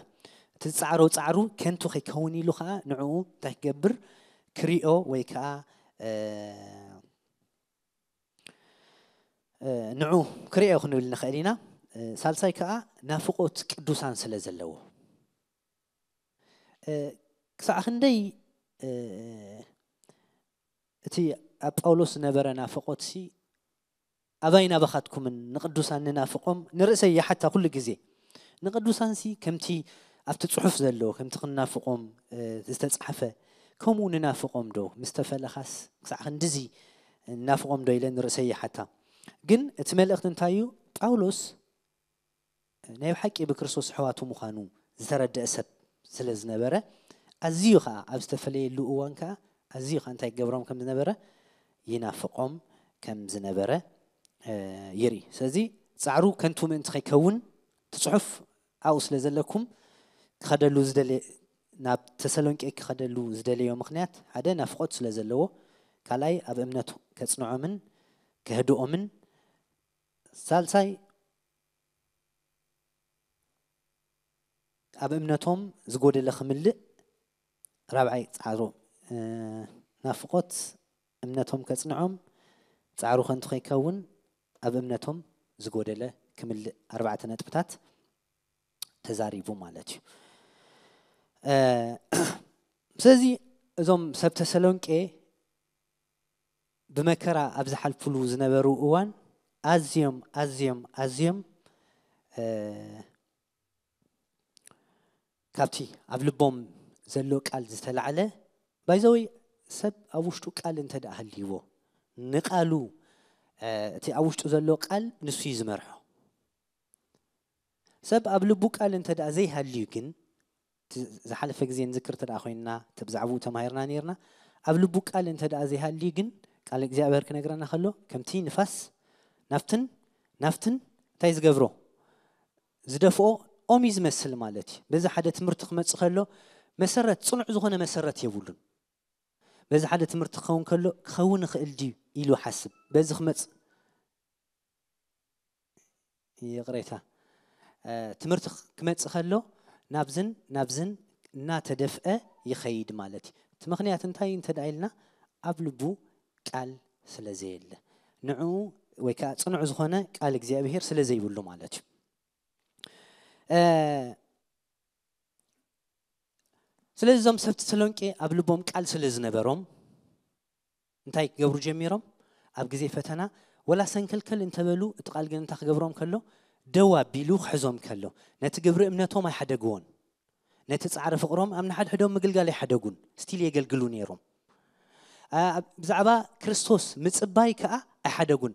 እቲ ፃዕሮ ፃዕሩ ከንቱ ከይከውን ኢሉ ከዓ ንዕኡ እንታይ ክገብር ክሪኦ ወይ ከዓ ንዑ ክሪኦ ክንብል ንኽእል ኢና ሳልሳይ ከዓ ናፍቆት ቅዱሳን ስለ ዘለዎ ክሳዕ ክንደይ እቲ ኣብ ጳውሎስ ዝነበረ ናፍቆት ሲ ኣባይ ናባኻትኩምን ንቅዱሳን ንናፍቆም ንርእሰይ የሓታ ኩሉ ግዜ ንቅዱሳን ሲ ከምቲ ኣብቲ ፅሑፍ ዘለዎ ከምቲ ክንናፍቆም ዝተፃሓፈ ከምኡ ንናፍቆም ዶ ምስ ተፈለኻስ ክሳዕ ክንዲዚ ናፍቆም ዶ ኢለ ንርእሰይ የሓታ ግን እቲ መልእኽቲ እንታይ እዩ ጳውሎስ ናይ ብሓቂ ብክርስቶስ ኣሕዋቱ ምዃኑ ዝተረድአ ሰብ ስለ ዝነበረ ኣዝዩ ከዓ ኣብ ዝተፈለየሉ እዋን ከዓ ኣዝዩ ኸ እንታይ ክገብሮም ከም ዝነበረ ይናፍቆም ከም ዝነበረ ይርኢ ስለዚ ፃዕሩ ከንቱ ምእንቲ ከይከውን ትፅሑፍ ኣብኡ ስለ ዘለኩም ክኸደሉ ዝደልየ ናብ ተሰሎንቄ ክኸደሉ ዝደለዮ ምክንያት ሓደ ናፍቆት ስለ ዘለዎ ካልኣይ ኣብ እምነቱ ከፅንዖምን ክህድኦምን ሳልሳይ ኣብ እምነቶም ዝጎደለ ክምልእ ራብዓይ ፃዕሮ ናፍቆት እምነቶም ከፅንዖም ፃዕሩ ከንቱ ከይከውን ኣብ እምነቶም ዝጎደለ ክምልእ ኣርባዕተ ነጥብታት ተዛሪቡ ማለት እዩ ስለዚ እዞም ሰብ ተሰሎንቄ ብመከራ ኣብ ዝሓልፍሉ ዝነበሩ እዋን ኣዝዮም ኣዝዮም ኣዝዮም ካብቲ ኣብ ልቦም ዘሎ ቃል ዝተላዕለ ባይዘወይ ሰብ ኣብ ውሽጡ ቃል እንተ ደኣ ሃልይዎ ንቃሉ እቲ ኣብ ውሽጡ ዘሎ ቃል ንሱ እዩ ዝመርሖ ሰብ ኣብ ልቡ ቃል እንተ ደኣ ዘይሃልዩ ግን ዝሓለፈ ግዜ ንዝክር እንተ ደኣ ኮይንና ብዛዕባኡ ተማሂርና ነርና ኣብ ልቡ ቃል እንተ ደኣ ዘይሃልዩ ግን ቃል እግዚኣብሔር ክነግረና ከሎ ከምቲ ንፋስ ናፍትን ናፍትን እንታይ ዝገብሮ ዝደፍኦ ኦም እዩ ዝመስል ማለት እዩ በዚ ሓደ ትምህርቲ ክመፅእ ከሎ መሰረት ፅኑዕ ዝኾነ መሰረት የብሉን በዚ ሓደ ትምህርቲ ክኸውን ከሎ ክኸውን ይኽእል ድዩ ኢሉ ሓስብ በዚ ክመፅእ ይቕሬታ ትምህርቲ ክመፅእ ከሎ ናብዝን ናብዝን እናተደፍአ ይኸይድ ማለት እዩ እቲ ምክንያት እንታይ እንተዳ ኢልና ኣብ ልቡ ቃል ስለ ዘየለ ንዕኡ ወይ ከዓ ፅኑዕ ዝኾነ ቃል እግዚኣብሄር ስለ ዘይብሉ ማለት እዩ ስለዚ እዞም ሰብ ተሰሎንቄ ኣብ ልቦም ቃል ስለ ዝነበሮም እንታይ ክገብሩ ጀሚሮም ኣብ ግዜ ፈተና ወላ ሰንከልከል እንተበሉ እቲ ቃል ግን እንታይ ክገብሮም ከሎ ደው ኣቢሉ ክሕዞም ከሎ ነቲ ግብሪ እምነቶም ኣይሓደግዎን ነቲ ፃዕሪ ፍቕሮም ኣብ ንሓድሕዶም ምግልጋል ኣይሓደጉን ስቲል የገልግሉ ነይሮም ብዛዕባ ክርስቶስ ምፅባይ ከዓ ኣይሓደጉን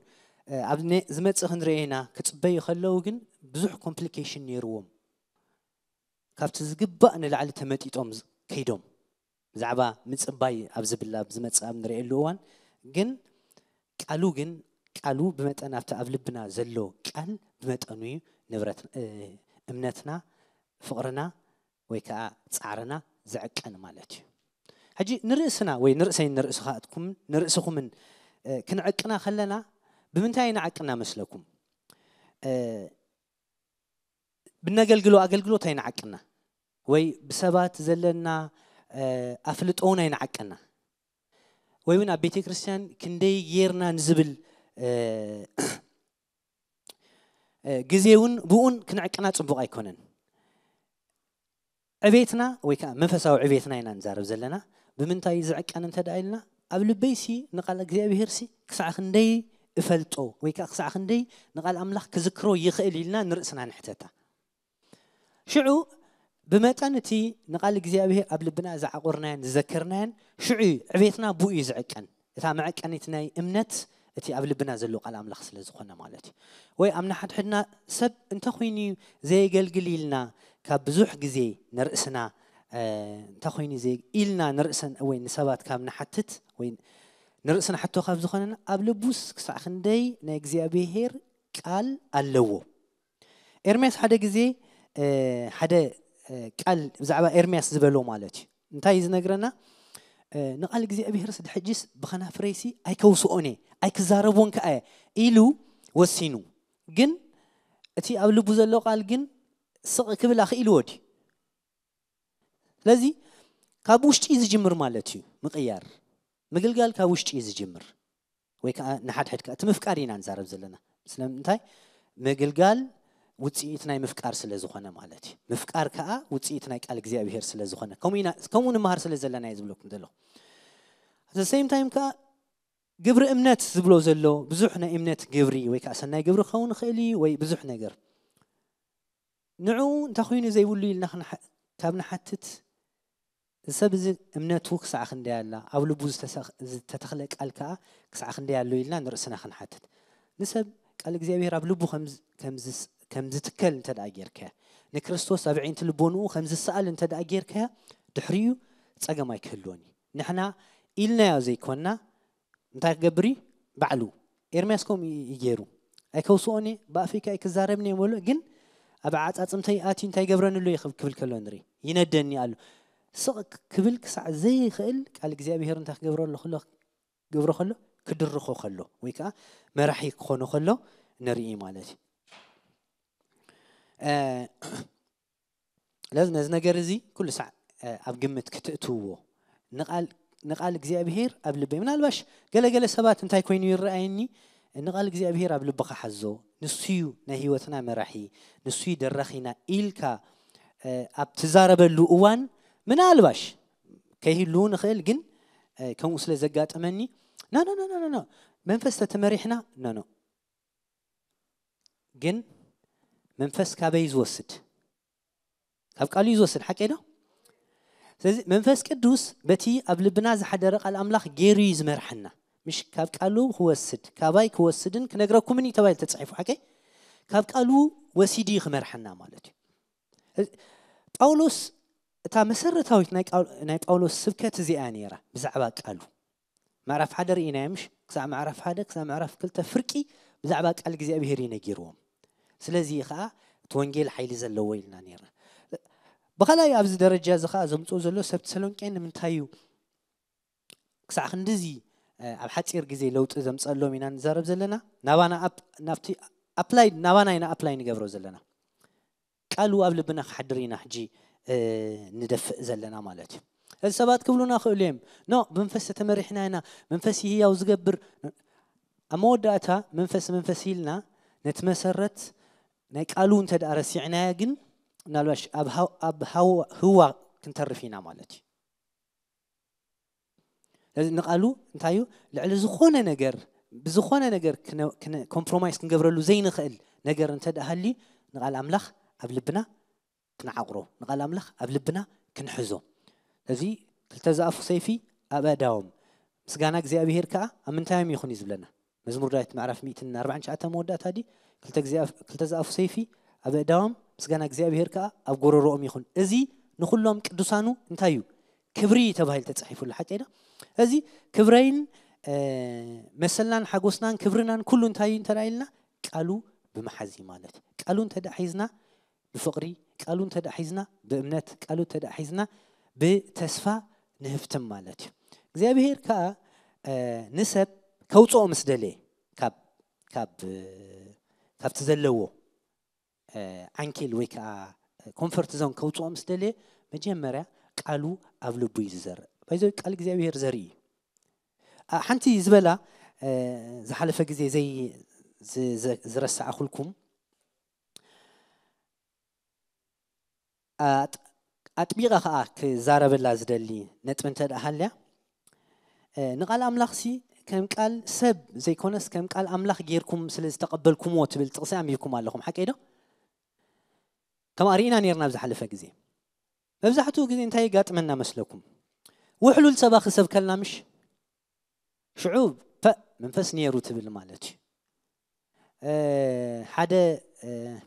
ኣብ ዝመፅእ ክንሪኦ ኢና ክፅበዩ ከለዉ ግን ብዙሕ ኮምፕሊኬሽን ነይርዎም ካብቲ ዝግባእ ንላዕሊ ተመጢጦም ከይዶም ብዛዕባ ምፅባይ ኣብ ዝብላ ብዝመፅእ ኣብ ንሪኤሉ እዋን ግን ቃሉ ግን ቃሉ ብመጠን ኣብቲ ኣብ ልብና ዘሎ ቃል ብመጠኑ እዩ እምነትና ፍቅርና ወይ ከዓ ፃዕርና ዝዕቀን ማለት እዩ ሕጂ ንርእስና ወይ ንርእሰይን ንርእስኻትኩምን ንርእስኹምን ክንዕቅና ከለና ብምንታይ ይንዓቅና መስለኩም ብነገልግሎ ኣገልግሎት ኣይንዓቅና ወይ ብሰባት ዘለና ኣፍልጦውና ይንዓቀና ወይ እውን ኣብ ቤተ ክርስትያን ክንደይ ጌርና ንዝብል ግዜ እውን ብኡን ክንዕቅና ፅቡቅ ኣይኮነን ዕቤትና ወይ ከዓ መንፈሳዊ ዕቤትና ኢና ንዛረብ ዘለና ብምንታይ ዝዕቀን እንተዳ ኢልና ኣብ ልበይሲ ንቓል እግዚኣብሔርሲ ክሳዕ ክንደይ እፈልጦ ወይ ከዓ ክሳዕ ክንደይ ንቓል ኣምላኽ ክዝክሮ ይኽእል ኢልና ንርእስና ንሕተታ ሽዑ ብመጠን እቲ ንቓል እግዚኣብሔር ኣብ ልብና ዝዓቑርናን ዝዘክርናን ሽዑ ዕቤትና ብኡ እዩ ዝዕቀን እታ መዐቀኒት ናይ እምነት እቲ ኣብ ልብና ዘሎ ቃል ኣምላኽ ስለ ዝኾነ ማለት እዩ ወይ ኣብ ናሓድሕድና ሰብ እንተኮይኑ ዘየገልግል ኢልና ካብ ብዙሕ ግዜ ንርእስና እንተኮይኑ ኢልና ንርእሰን ወይ ንሰባት ካብ ንሓትት ወይ ንርእስና ሓቶ ካብ ዝኾነና ኣብ ልቡስ ክሳዕ ክንደይ ናይ እግዚኣብሔር ቃል ኣለዎ ኤርሜስ ሓደ ግዜ ሓደ ቃል ብዛዕባ ኤርምያስ ዝበሎ ማለት እዩ እንታይ እዩ ዝነግረና ንቓል እግዚኣብሔር ስድ ሕጂስ ብኸናፍረይሲ ኣይከውስኦን እየ ኣይክዛረቦን ከኣ እየ ኢሉ ወሲኑ ግን እቲ ኣብ ልቡ ዘሎ ቃል ግን ስቕ ክብል ኣኽኢልዎ ድዩ ስለዚ ካብ ውሽጢ ዝጅምር ማለት እዩ ምቕያር ምግልጋል ካብ ውሽጢ ዝጅምር ወይ ከዓ ንሓድሕድ ከዓ እቲ ምፍቃር ኢና ንዛረብ ዘለና ስለምንታይ ምግልጋል ውፅኢት ናይ ምፍቃር ስለ ዝኾነ ማለት እዩ ምፍቃር ከዓ ውፅኢት ናይ ቃል እግዚኣብሔር ስለ ዝኾነ ከምኡ ንምሃር ስለ ዘለና እየ ዝብለኩም ዘለኹ ኣተ ሰም ታይም ከዓ ግብሪ እምነት ዝብሎ ዘሎ ብዙሕ ናይ እምነት ግብሪ ወይ ከዓ ሰናይ ግብሪ ክኸውን ይኽእል እዩ ወይ ብዙሕ ነገር ንዕኡ እንታይ ኮይኑ ዘይብሉ ኢልና ካብ ንሓትት ሰብ እዚ እምነቱ ክሳዕ ክንደይ ኣላ ኣብ ልቡ ዝተተኽለ ቃል ከዓ ክሳዕ ክንደይ ኣሎ ኢልና ንርእስና ክንሓትት ንሰብ ቃል እግዚኣብሔር ኣብ ልቡ ከምዝስ ከም ዝትከል እንተ ደኣ ጌርካ ንክርስቶስ ኣብ ዓይንቲ ልቦንኡ ከም ዝሰኣል እንተ ደኣ ጌርካ ድሕሪኡ ፀገም ኣይክህልዎን እዩ ንሕና ኢልናዮ ዘይኮንና እንታይ ክገብር እዩ ባዕሉ ኤርምያስ ከምኡ ይገይሩ ኣይከውስኦኒ ብኣፍሪካ ኣይክዛረብኒ በሎ ግን ኣብ ዓፃፅምተይ ኣትዩ እንታይ ገብረንሉ ክብል ከሎ ንርኢ ይነደኒ ኣሎ ስቕ ክብል ክሳዕ ዘይኽእል ቃል እግዚኣብሄር እንታይ ክገብረሉ ከሎ ክገብሮ ከሎ ክድርኾ ከሎ ወይ ከዓ መራሒ ክኾኑ ከሎ ንርኢ ማለት እዩ آه، *clears throat* لازم نزنا جرزي كل ساعة آه، أب قمت كتئتو نقال نقال إغزيابهير أب لبي من البش قال قال سبات أنت كوين يرأيني نقال إغزيابهير أب لبقى حزو نسيو نهيوتنا مرحي نسيو درخينا إلكا آه، أب تزارب اللؤوان من البش كهي اللون خيل جن كم وصل زقات أمني نا نا نا نا نا منفست تمريحنا نا نا جن no, no. መንፈስ ካበይ ዝወስድ ካብ ቃልዩ ዝወስድ ሓቂ ዶ ስለዚ መንፈስ ቅዱስ በቲ ኣብ ልብና ዝሓደረ ቃል ኣምላኽ ገይሩ እዩ ዝመርሐና ምሽ ካብ ቃሉ ክወስድ ካባይ ክወስድን ክነግረኩምን እዩ ተባሂሉ ተፃሒፉ ሓቂ ካብ ቃሉ ወሲድ እዩ ክመርሐና ማለት እዩ ጳውሎስ እታ መሰረታዊት ናይ ጳውሎስ ስብከት እዚኣ ነይራ ብዛዕባ ቃሉ ምዕራፍ ሓደ ርኢናዮ ምሽ ክሳብ ምዕራፍ ሓደ ክሳብ ምዕራፍ ክልተ ፍርቂ ብዛዕባ ቃል እግዚኣብሔር እዩ ነጊርዎም ስለዚ ከዓ እቲ ወንጌል ሓይሊ ዘለዎ ኢልና ነርና ብካልኣይ ኣብዚ ደረጃ እዚ ከዓ ዘምፅኡ ዘሎ ሰብቲ ሰሎንቄ ንምንታይ እዩ ክሳዕ ክንዲዚ ኣብ ሓፂር ግዜ ለውጢ ዘምፀሎም ኢና ንዛረብ ዘለና ናባና ናብቲ ኣፕላይ ናባና ኢና ኣፕላይ ንገብሮ ዘለና ቃሉ ኣብ ልብና ክሓድር ኢና ሕጂ ንደፍእ ዘለና ማለት እዩ እዚ ሰባት ክብሉና ክእሉ እዮም ኖ ብመንፈስ ተመሪሕና ኢና መንፈስ ህያው ዝገብር ኣብ መወዳእታ መንፈስ መንፈስ ኢልና ነቲ መሰረት ናይ ቃሉ እንተ ደኣ ረሲዕናያ ግን ምናልባሽ ኣብ ህዋ ክንተርፍ ኢና ማለት እዩ ስለዚ ንቃሉ እንታይ እዩ ልዕሊ ዝኾነ ነገር ብዝኾነ ነገር ኮምፕሮማይስ ክንገብረሉ ዘይንኽእል ነገር እንተደሃሊ ንቓል ኣምላኽ ኣብ ልብና ክንዓቑሮ ንቓል ኣምላኽ ኣብ ልብና ክንሕዞ እዚ ክልተ ዝኣፉ ሰይፊ ኣብ ኣእዳዎም ምስጋና እግዚኣብሄር ከዓ ኣብ ምንታዮም ይኹን እዩ ዝብለና መዝሙር ዳዊት ምዕራፍ 149 መወዳእታ ዲ ክልተ ዝኣፉ ሰይፊ ኣብ ኣእዳዎም ምስጋና እግዚኣብሄር ከዓ ኣብ ጎረሮኦም ይኹን እዚ ንኩሎም ቅዱሳኑ እንታይ እዩ ክብሪ ተባሂሉ ተፃሒፉሉ ሓቀኢና እዚ ክብረይን መሰልናን ሓጎስናን ክብርናን ኩሉ እንታይ እዩ እንተዳ ኢልና ቃሉ ብምሓዚ ማለት እዩ ቃሉ እንተዳ ሒዝና ብፍቕሪ ቃሉ እንተዳ ሒዝና ብእምነት ቃሉ እንተዳ ሒዝና ብተስፋ ንህብትም ማለት እዩ እግዚኣብሄር ከዓ ንሰብ ከውፅኦ ምስ ደለየ ካብ ካብቲ ዓንኬል ወይ ከዓ ኮንፈርት ዞን ከውፅኦ ምስ ደለየ መጀመርያ ቃሉ ኣብ ልቡ እዩ ዝዘርእ ባይዞ ቃል እግዚኣብሔር ዘርኢ እዩ ሓንቲ ዝበላ ዝሓለፈ ግዜ ዘይ ዝረሳዕኹልኩም ኣጥቢቓ ከዓ ክዛረበላ ዝደሊ ነጥቢ እንተ ደኣ ሃልያ ንቓል ኣምላኽሲ كم قال سب زي كونس كم قال أملاخ غيركم سلز تقبلكم وتبل تقصي أميكم عليكم حكي إذا كما رينا نيرنا بزح على فجزي بزحتو جزي أنت هي قات منا مسلكم وحلو السباق سب كلنا مش شعوب ف من فس نيرو تبل مالك أه حدا أه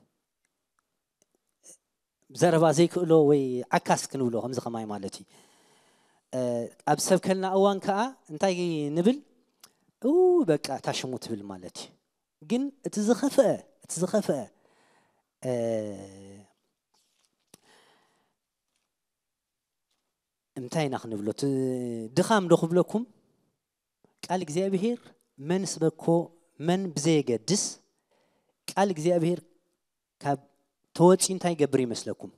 زربا زي كلو وي عكاس كنولو همزخ ماي مالتي أه أبسب كلنا أوان كأ أنت نبل او بقى تاشموت بل مالتي دخو بلوكم قال اكزي ابهير من سبكو من بزي قدس قال اكزي ابهير كاب توتين تاي قبري مسلكم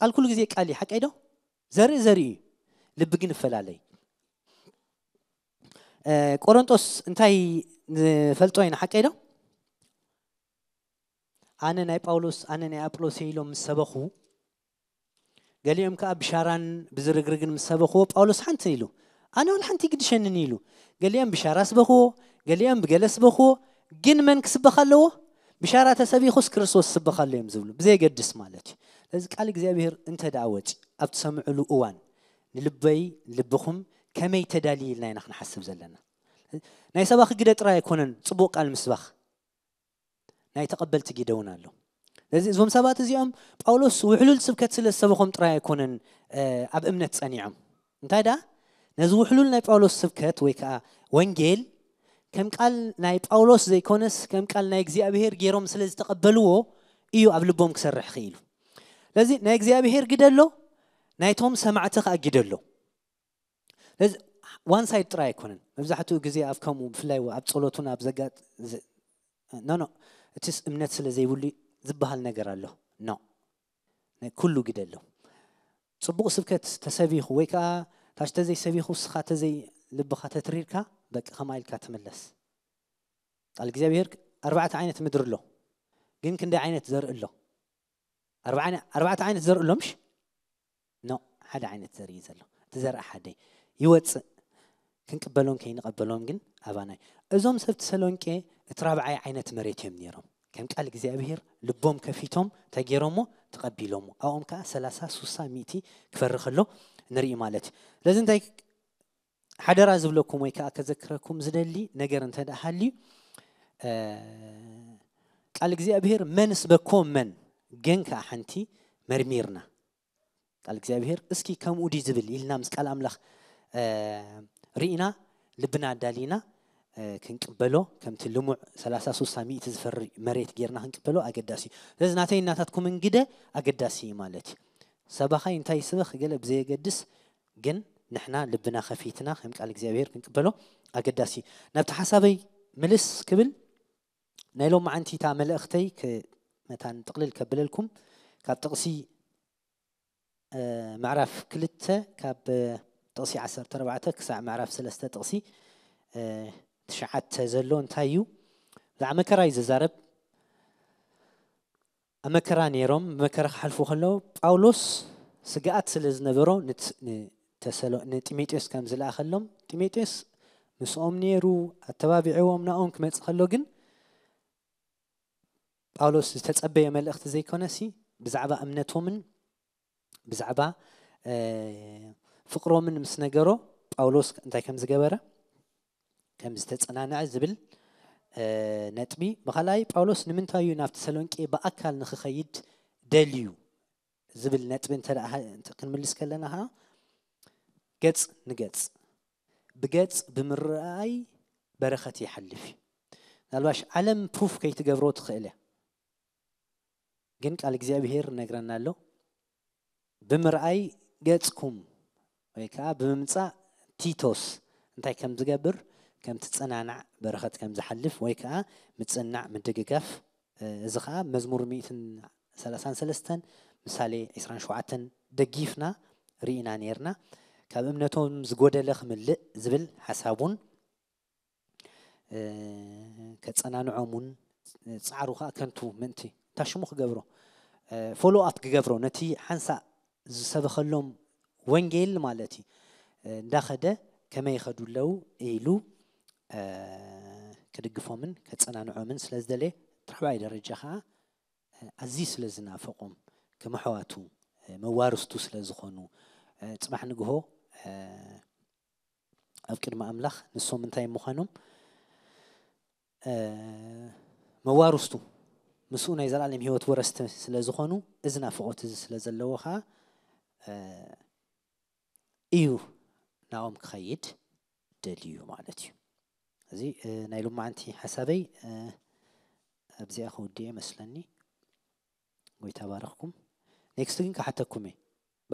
قال كل اكزي قالي حق ايدو زري زري لبقين فلالي ቆሮንጦስ እንታይ ንፈልጦ ኢና ሓቀ ዶ ኣነ ናይ ጳውሎስ ኣነ ናይ ኣጵሎስ ኢሎም ምስ ሰበኹ ገሊኦም ከዓ ብሻራን ብዝርግርግን ምስ ሰበኽዎ ጳውሎስ ሓንቲ ኢሉ ኣነ ውን ሓንቲ ግድሸንን ኢሉ ገሊኦም ብሻራ ስበኽዎ ገሊኦም ብገለ ስበኽዎ ግን መን ክስበኽ ኣለዎ ብሻራ ተሰቢኹስ ክርስቶስ ስበኽ ኣሎ እዮም ዝብሉ ብዘየገድስ ማለት እዩ ስለዚ ቃል እግዚኣብሄር እንተ ደኣ ወፅ ኣብ ትሰምዕሉ እዋን ንልበይ ንልብኹም ከመይ ተዳልይልና ኢና ክንሓስብ ዘለና ናይ ሰባኺ ግደ ጥራይ ኣይኮነን ፅቡቅ ቃል ምስባኽ ናይ ተቐበልቲ ግደ እውን ኣሎ ስለዚ እዞም ሰባት እዚኦም ጳውሎስ ውሕሉል ስብከት ስለ ዝሰበኾም ጥራይ ኣይኮነን ኣብ እምነት ፀኒዖም እንታይ ደኣ ነዚ ውሕሉል ናይ ጳውሎስ ስብከት ወይ ከዓ ወንጌል ከም ቃል ናይ ጳውሎስ ዘይኮነስ ከም ቃል ናይ እግዚኣብሄር ገይሮም ስለ ዝተቐበልዎ እዩ ኣብ ልቦም ክሰርሕ ክኢሉ ስለዚ ናይ እግዚኣብሄር ግደ ኣሎ ናይቶም ሰማዕቲ ከዓ ግደ ኣሎ ዋን ሳይድ ጥራይ ኣይኮነን መብዛሕትኡ ግዜ ኣብ ከምኡ ብፍላይ ኣብ ፀሎቱን ኣብ ዘጋ ኖኖ እቲ እምነት ስለ ዘይብሉ ዝበሃል ነገር ኣሎ ኖ ኩሉ ግደ ኣሎ ፅቡቕ ስብከት ተሰቢኹ ወይ ከዓ ታሽ ተዘይሰቢኹ ስኻ ተዘይ ልብኻ ተትሪርካ በቂ ከማ ኢልካ ትምለስ ቃል እግዚኣብሔር ኣርባዕተ ዓይነት ምድሪ ኣሎ ግን ክንደይ ዓይነት ዘርኢ ኣሎ ኣርባዕተ ዓይነት ዘርኢ ኣሎ ምሽ ኖ ሓደ ዓይነት ዘርኢ ዘሎ እቲ ዘርኢ ሓደ ይወፅእ ክንቅበሎም ከይንቐበሎም ግን ኣባናይ እዞም ሰብ ተሰሎንቄ እቲ ራብዓይ ዓይነት መሬት እዮም ነይሮም ከም ቃል እግዚኣብሔር ልቦም ከፊቶም ተገይሮሞ ተቐቢሎሞ ኣብኦም ከዓ 30 60 ሚእቲ ክፈርኽ ኣሎ ንርኢ ማለት እዩ ስለዚ እንታይ ሓደራ ዝብለኩም ወይ ከዓ ከዘክረኩም ዝደሊ ነገር እንተ ሃልዩ ቃል እግዚኣብሔር መን ስበኮም መን ግን ከዓ ሓንቲ መርሚርና ቃል እግዚኣብሔር እስኪ ከምኡ ዲ ዝብል ኢልና ምስ ቃል ኣምላኽ ርኢና ልብና ኣዳሊና ክንቅበሎ ከምቲ ልሙዕ 33 ሚእቲ ዝፈሪ መሬት ጌርና ክንቅበሎ ኣገዳሲ እዩ ስለዚ ናተይ እናታትኩምን ግደ ኣገዳሲ እዩ ማለት እዩ ሰባኻይ እንታይ ስበኽ ገለ ብዘየገድስ ግን ንሕና ልብና ከፊትና ከም ቃል እግዚኣብሔር ክንቅበሎ ኣገዳሲ እዩ ናብቲ ሓሳበይ ምልስ ክብል ናይ ሎም መዓንቲ እታ መልእኽተይ መታን ጥቕልል ከብለልኩም ካብ ጥቕሲ ምዕራፍ ክልተ ካብ ጥቕሲ 14 ክሳብ ምዕራፍ 3 ጥቕሲ ትሽዓተ ዘሎ እንታይ እዩ ብዛዕባ መከራ እዩ ዝዛረብ ኣብ መከራ ነይሮም ብመከራ ክሓልፉ ከለዉ ጳውሎስ ስጋኣት ስለ ዝነበሮ ንጢሞቴዎስ ከም ዝለኣኸሎም ጢሞቴዎስ ምስኦም ነይሩ ኣተባቢዕዎም ናኦም ክመፅእ ከሎ ግን ጳውሎስ ዝተፀበየ መልእኽቲ ዘይኮነሲ ብዛዕባ እምነቶምን ብዛዕባ ፍቅሮምን ምስ ነገሮ ጳውሎስ እንታይ ከም ዝገበረ ከም ዝተፀናንዐ ዝብል ነጥቢ ብካልኣይ ጳውሎስ ንምንታይ እዩ ናብ ተሰሎንቄ ብኣካል ንክኸይድ ደልዩ ዝብል ነጥቢ እንተ ክንምልስ ከለና ከዓ ገፅ ንገፅ ብገፅ ብምርኣይ በረኸት ይሓልፍ እዩ ምናልባሽ ዓለም ፑፍ ከይትገብሮ ትኽእል እያ ግን ቃል እግዚኣብሄር ነግረና ኣሎ ብምርኣይ ገፅኩም ወይ ከዓ ብምምፃእ ቲቶስ እንታይ ከም ዝገብር ከም ትፀናናዕ በረኸት ከም ዝሓልፍ ወይ ከዓ ምፅናዕ ምድግጋፍ እዚ ከዓ መዝሙር 133 ምሳሌ 27 ደጊፍና ርኢና ነርና ካብ እምነቶም ዝጎደለ ክምልእ ዝብል ሓሳብ እውን ከፀናንዖም እውን ፃዕሩ ከዓ ከንቱ ምእንቲ እንታይ ሽሙ ክገብሮ ፎሎኣፕ ክገብሮ ነቲ ሓንሳእ ዝሰበኸሎም ወንጌል ማለት እንዳኸደ ከመይ ይኸዱ ኣለው ኢሉ ክድግፎምን ከፀናንዖምን ስለ ዝደለየ ትሕባይ ደረጃ ከዓ ኣዝዩ ስለ ዝናፈቆም ከም ኣሕዋቱ መዋርስቱ ስለ ዝኾኑ ፅባሕ ንግሆ ኣብ ቅድሚ ኣምላኽ ንሶም እንታይ ምዃኖም መዋርስቱ ምስኡ ናይ ዘለኣለም ሂወት ወረስቲ ስለ ዝኾኑ እዚ ናፍቆት እዚ ስለ ዘለዎ ከዓ እዩ ናኦም ክኸይድ ደልዩ ማለት እዩ እዚ ናይ ሎማዓንቲ ሓሳበይ ኣብዚኣ ክውድእ መስለኒ ጎይታ ባረኽኩም ኔክስት ግን ካሓተኩም እየ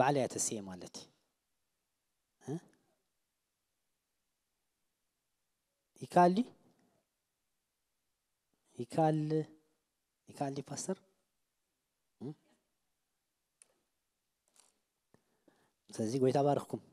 ባዕለ እያ ተስእየ ማለት እዩ ይከኣል ዲ ይከኣል ይከኣል ዲ ፓስተር ስለዚ ጎይታ ባረኽኩም